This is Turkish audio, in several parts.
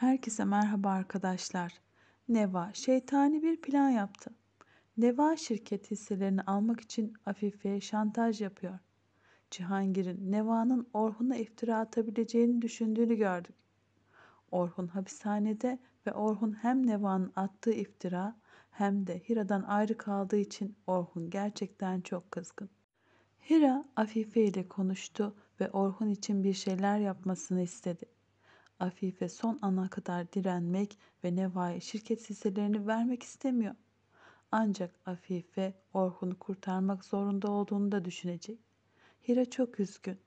Herkese merhaba arkadaşlar. Neva şeytani bir plan yaptı. Neva şirket hisselerini almak için Afife'ye şantaj yapıyor. Cihangir'in Neva'nın Orhun'a iftira atabileceğini düşündüğünü gördük. Orhun hapishanede ve Orhun hem Neva'nın attığı iftira hem de Hira'dan ayrı kaldığı için Orhun gerçekten çok kızgın. Hira Afife ile konuştu ve Orhun için bir şeyler yapmasını istedi. Afife son ana kadar direnmek ve Neva'ya şirket hisselerini vermek istemiyor. Ancak Afife Orhun'u kurtarmak zorunda olduğunu da düşünecek. Hira çok üzgün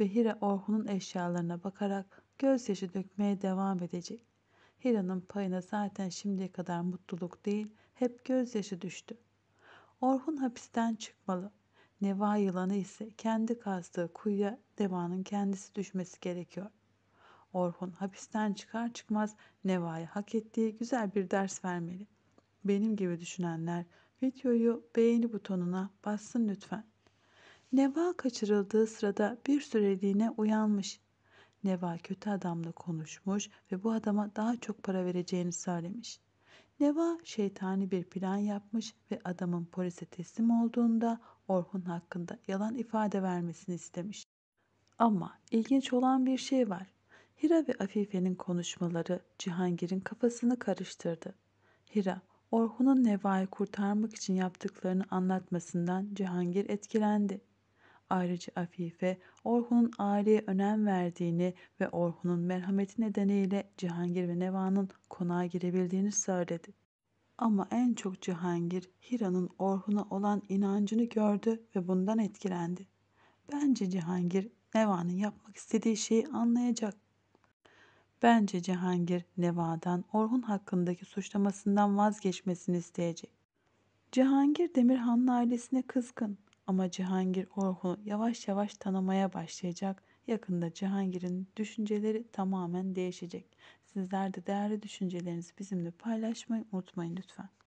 ve Hira Orhun'un eşyalarına bakarak gözyaşı dökmeye devam edecek. Hira'nın payına zaten şimdiye kadar mutluluk değil, hep gözyaşı düştü. Orhun hapisten çıkmalı. Neva yılanı ise kendi kazdığı kuyuya devanın kendisi düşmesi gerekiyor. Orhun hapisten çıkar çıkmaz Neva'ya hak ettiği güzel bir ders vermeli. Benim gibi düşünenler videoyu beğeni butonuna bassın lütfen. Neva kaçırıldığı sırada bir süreliğine uyanmış. Neva kötü adamla konuşmuş ve bu adama daha çok para vereceğini söylemiş. Neva şeytani bir plan yapmış ve adamın polise teslim olduğunda Orhun hakkında yalan ifade vermesini istemiş. Ama ilginç olan bir şey var. Hira ve Afife'nin konuşmaları Cihangir'in kafasını karıştırdı. Hira, Orhun'un Neva'yı kurtarmak için yaptıklarını anlatmasından Cihangir etkilendi. Ayrıca Afife, Orhun'un aileye önem verdiğini ve Orhun'un merhameti nedeniyle Cihangir ve Neva'nın konağa girebildiğini söyledi. Ama en çok Cihangir, Hira'nın Orhun'a olan inancını gördü ve bundan etkilendi. Bence Cihangir, Neva'nın yapmak istediği şeyi anlayacak Bence Cihangir Neva'dan Orhun hakkındaki suçlamasından vazgeçmesini isteyecek. Cihangir Demirhan'ın ailesine kızgın ama Cihangir Orhun'u yavaş yavaş tanımaya başlayacak. Yakında Cihangir'in düşünceleri tamamen değişecek. Sizler de değerli düşüncelerinizi bizimle paylaşmayı unutmayın lütfen.